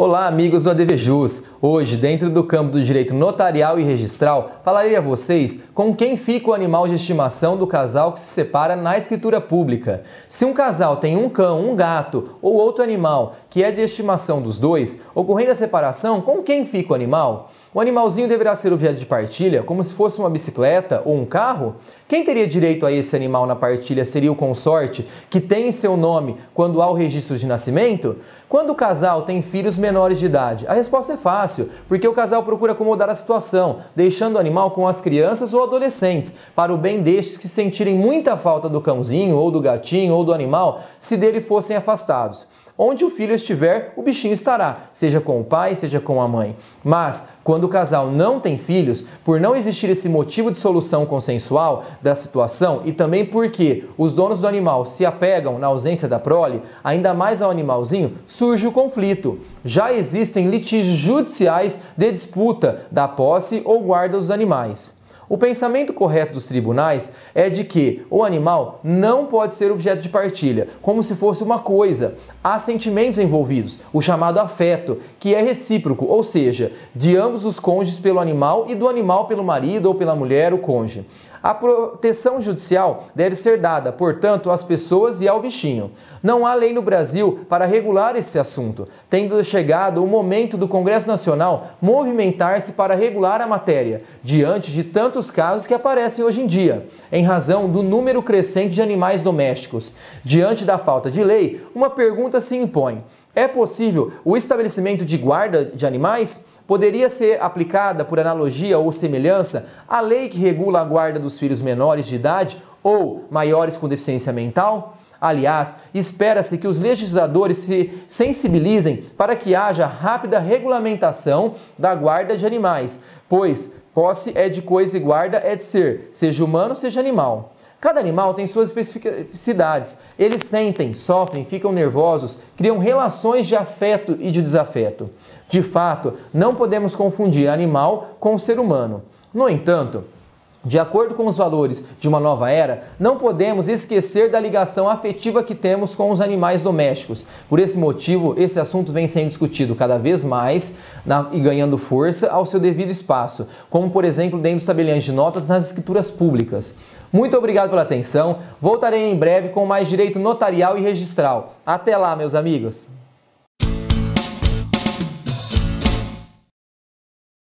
Olá, amigos do ADVJus! Hoje, dentro do campo do direito notarial e registral, falarei a vocês com quem fica o animal de estimação do casal que se separa na escritura pública. Se um casal tem um cão, um gato ou outro animal que é de estimação dos dois, ocorrendo a separação, com quem fica o animal? O animalzinho deverá ser objeto de partilha, como se fosse uma bicicleta ou um carro? Quem teria direito a esse animal na partilha seria o consorte, que tem em seu nome quando há o registro de nascimento? Quando o casal tem filhos menores, menores de idade? A resposta é fácil, porque o casal procura acomodar a situação, deixando o animal com as crianças ou adolescentes, para o bem destes que sentirem muita falta do cãozinho, ou do gatinho, ou do animal, se dele fossem afastados. Onde o filho estiver, o bichinho estará, seja com o pai, seja com a mãe. Mas, quando o casal não tem filhos, por não existir esse motivo de solução consensual da situação e também porque os donos do animal se apegam na ausência da prole, ainda mais ao animalzinho, surge o conflito. Já existem litígios judiciais de disputa da posse ou guarda dos animais. O pensamento correto dos tribunais é de que o animal não pode ser objeto de partilha, como se fosse uma coisa. Há sentimentos envolvidos, o chamado afeto, que é recíproco, ou seja, de ambos os cônjuges pelo animal e do animal pelo marido ou pela mulher, o cônjuge. A proteção judicial deve ser dada, portanto, às pessoas e ao bichinho. Não há lei no Brasil para regular esse assunto, tendo chegado o momento do Congresso Nacional movimentar-se para regular a matéria, diante de tantos tantos casos que aparecem hoje em dia, em razão do número crescente de animais domésticos. Diante da falta de lei, uma pergunta se impõe: é possível o estabelecimento de guarda de animais? Poderia ser aplicada, por analogia ou semelhança, a lei que regula a guarda dos filhos menores de idade ou maiores com deficiência mental? Aliás, espera-se que os legisladores se sensibilizem para que haja rápida regulamentação da guarda de animais, pois Posse é de coisa e guarda é de ser, seja humano, seja animal. Cada animal tem suas especificidades. Eles sentem, sofrem, ficam nervosos, criam relações de afeto e de desafeto. De fato, não podemos confundir animal com ser humano. No entanto, de acordo com os valores de uma nova era, não podemos esquecer da ligação afetiva que temos com os animais domésticos. Por esse motivo, esse assunto vem sendo discutido cada vez mais na, e ganhando força ao seu devido espaço, como por exemplo dentro dos tabeliões de notas nas escrituras públicas. Muito obrigado pela atenção. Voltarei em breve com mais direito notarial e registral. Até lá, meus amigos!